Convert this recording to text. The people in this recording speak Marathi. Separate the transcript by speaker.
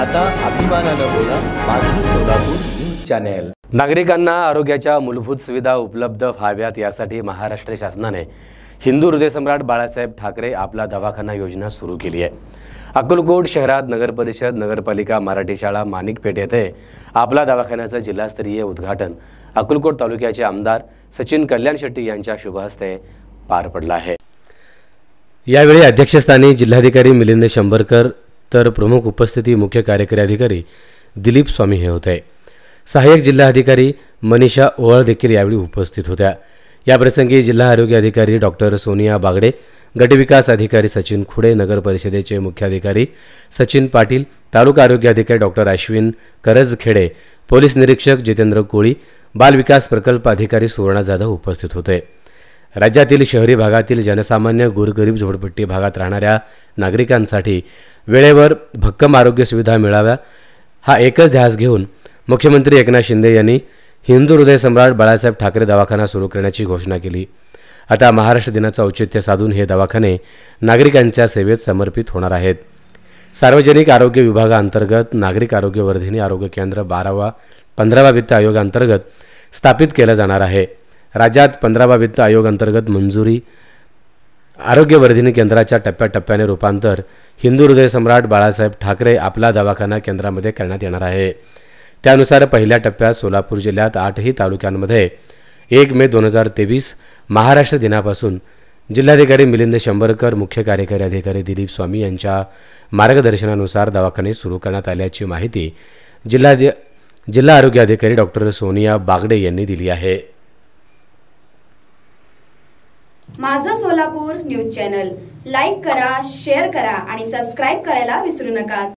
Speaker 1: आता सोलापूर न्यूज चॅनेल नागरिकांना आरोग्याच्या मूलभूत सुविधा उपलब्ध व्हाव्यात यासाठी महाराष्ट्र शासनाने हिंदू हृदयसम्राट बाळासाहेब ठाकरे आपला दवाखाना योजना सुरू केली आहे अक्कलकोट शहरात नगरपरिषद नगरपालिका मराठी शाळा माणिकपेठ येथे आपला दवाखान्याचं जिल्हास्तरीय उद्घाटन अक्कलकोट तालुक्याचे आमदार सचिन कल्याण शेट्टी यांच्या शुभहस्ते पार पडला आहे यावेळी अध्यक्षस्थानी जिल्हाधिकारी मिलिंद शंभरकर तर प्रमुख उपस्थिती मुख्य कार्यकारी अधिकारी दिलीप स्वामी हे होते सहाय्यक जिल्हाधिकारी मनीषा ओहळ देखील यावेळी उपस्थित होत्या याप्रसंगी जिल्हा आरोग्य अधिकारी डॉक्टर सोनिया बागडे गटविकास अधिकारी सचिन खुडे नगर परिषदेचे मुख्याधिकारी सचिन पाटील तालुका आरोग्य अधिकारी डॉक्टर अश्विन करजखेडे पोलीस निरीक्षक जितेंद्र कोळी बालविकास प्रकल्प अधिकारी सुवर्णा जाधव उपस्थित होते राज्यातील शहरी भागातील जनसामान्य गुरगरीब झोडपट्टी भागात राहणाऱ्या नागरिकांसाठी वेळेवर भक्कम आरोग्य सुविधा मिळाव्या हा एकच ध्यास घेऊन मुख्यमंत्री एकनाथ शिंदे यांनी हिंदू हृदय सम्राट बाळासाहेब ठाकरे दवाखाना सुरू करण्याची घोषणा केली आता महाराष्ट्र दिनाचं औचित्य साधून हे दवाखाने नागरिकांच्या सेवेत समर्पित होणार आहेत सार्वजनिक आरोग्य विभागाअंतर्गत नागरिक आरोग्य वर्धिनी आरोग्य केंद्र बारावा पंधरावा वित्त आयोगांतर्गत स्थापित केलं जाणार आहे राज्यात पंधरावा वित्त अंतर्गत मंजुरी आरोग्यवर्धिनी केंद्राच्या टप्प्याटप्प्याने रूपांतर हिंदू हृदय सम्राट बाळासाहेब ठाकरे आपला दवाखाना केंद्रामध्ये करण्यात येणार आहे त्यानुसार पहिल्या टप्प्यात सोलापूर जिल्ह्यात आठही तालुक्यांमध्ये एक मे दोन हजार तेवीस महाराष्ट्र दिनापासून जिल्हाधिकारी मिलिंद शंभरकर मुख्य कार्यकारी अधिकारी दिलीप स्वामी यांच्या मार्गदर्शनानुसार दवाखाने सुरू करण्यात आल्याची माहिती जिल्हाधि जिल्हा आरोग्य अधिकारी डॉक्टर सोनिया बागडे यांनी दिली आहे माझं सोलापूर न्यूज चॅनल लाईक करा शेअर करा आणि सबस्क्राईब करायला विसरू नका